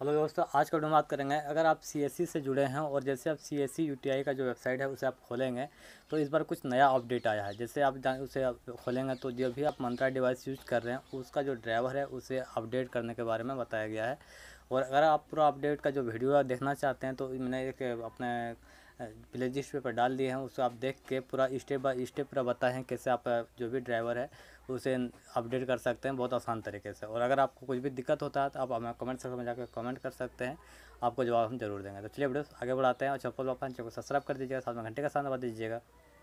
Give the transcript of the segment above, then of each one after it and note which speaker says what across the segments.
Speaker 1: hello दोस्तों आज का वीडियो में बात करेंगे अगर आप सी e से जुड़े हैं और जैसे आप टी यूटीआई e का जो वेबसाइट है उसे आप खोलेंगे तो इस बार कुछ नया अपडेट आया है जैसे आप उसे आप खोलेंगे तो जो भी आप मंत्रा डिवाइस यूज कर रहे हैं उसका जो ड्राइवर है उसे अपडेट करने के बारे में बताया गया है और अगर आप पूरा अपडेट का जो वीडियो देखना चाहते हैं तो मैंने एक अपने प्ले लिस्ट पर डाल दिए हैं उसको आप देख के पूरा स्टेप बाय स्टेप पूरा बताए हैं कैसे आप जो भी ड्राइवर है उसे अपडेट कर सकते हैं बहुत आसान तरीके से और अगर आपको कुछ भी दिक्कत होता है तो आप हमें कमेंट सेक्शन में जाकर कमेंट कर सकते हैं आपको जवाब हम जरूर देंगे तो चलिए वीडियो आगे बढ़ाते हैं और चप्पल वापस चैनल को सब्सक्राइब कर दीजिएगा साथ में घंटे का साथ बता दीजिएगा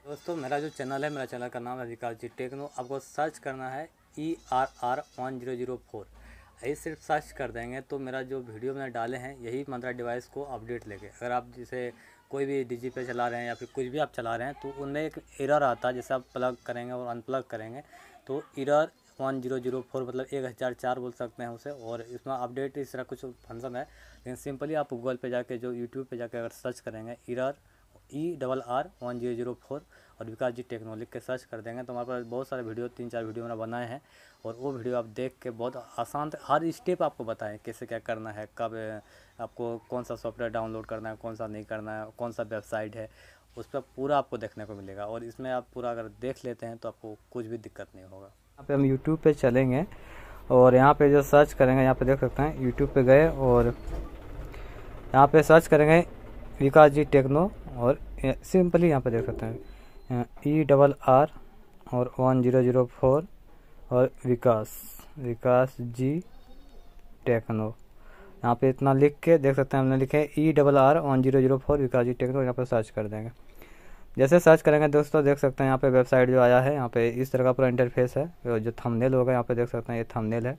Speaker 1: दोस्तों मेरा जो चैनल है मेरा चैनल का नाम है विकास जी टेक्नो आपको सर्च करना है E R R one zero zero four यही सिर्फ सर्च कर देंगे तो मेरा जो वीडियो मैंने डाले हैं यही मंत्रा डिवाइस को अपडेट लेके अगर आप जैसे कोई भी डिजी पे चला रहे हैं या फिर कुछ भी आप चला रहे हैं तो उनमें एक एरर आता है जैसे आप प्लग करेंगे और अनप्लग करेंगे तो error one zero zero four मतलब एक हज़ार चार बोल सकते हैं उसे और इसमें अपडेट इस तरह कुछ फंक्शन है लेकिन सिंपली आप गूगल पे जाके जो यूट्यूब पे जाके अगर सर्च करेंगे error E double R one zero zero four और विकास जी टेक्नोलिक के सर्च कर देंगे तो हमारे पास बहुत सारे वीडियो तीन चार वीडियो मैंने बनाए हैं और वो वीडियो आप देख के बहुत आसान हर स्टेप आपको बताएं कैसे क्या करना है कब आपको कौन सा सॉफ्टवेयर डाउनलोड करना है कौन सा नहीं करना है कौन सा वेबसाइट है उस पर पूरा आपको देखने को मिलेगा और इसमें आप पूरा अगर देख लेते हैं तो आपको कुछ भी दिक्कत नहीं होगा
Speaker 2: यहाँ पर हम यूट्यूब पर चलेंगे और यहाँ पर जो सर्च करेंगे यहाँ पर देख सकते हैं यूट्यूब पर गए और यहाँ पर सर्च करेंगे विकास जी टेक्नो और सिंपली यहाँ पर देख सकते हैं ई डबल आर और वन जीरो जीरो फोर और विकास विकास जी टेक्नो यहाँ पे इतना लिख के देख सकते हैं हमने लिखे E double R one zero zero four Vikas ji techno यहाँ पर सर्च कर देंगे जैसे सर्च करेंगे दोस्तों देख सकते हैं यहाँ पे वेबसाइट जो आया है यहाँ पे इस तरह का पूरा इंटरफेस है जो थंबनेल होगा यहाँ पे देख सकते हैं ये थंबनेल है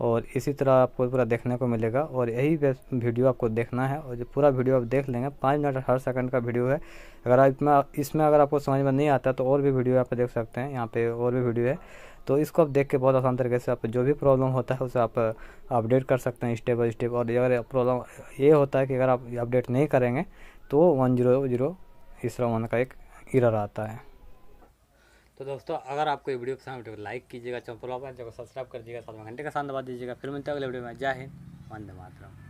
Speaker 2: और इसी तरह आपको पूरा देखने को मिलेगा और यही वीडियो आपको देखना है और जो पूरा वीडियो आप देख लेंगे पाँच मिनट हर सेकंड का वीडियो है अगर आप इसमें इसमें अगर आपको समझ में नहीं आता तो और भी वीडियो आप देख सकते हैं यहाँ पे और भी वीडियो है तो इसको आप देख के बहुत आसान तरीके से आप जो भी प्रॉब्लम होता है उसे आप अपडेट कर सकते हैं स्टेप बाई स्टेप और अगर प्रॉब्लम ये होता है कि अगर आप अपडेट नहीं करेंगे तो वन जीरो जीरो इसरा वन का एक इरर आता है
Speaker 1: तो दोस्तों अगर आपको ये वीडियो पसंद आए तो लाइक कीजिएगा चैनल को सब्सक्राइब कर दीजिएगा साथ में घंटे का साथ दबा दीजिएगा फिर मिलते हैं अगले वीडियो में जय हिंद वंदे मातरम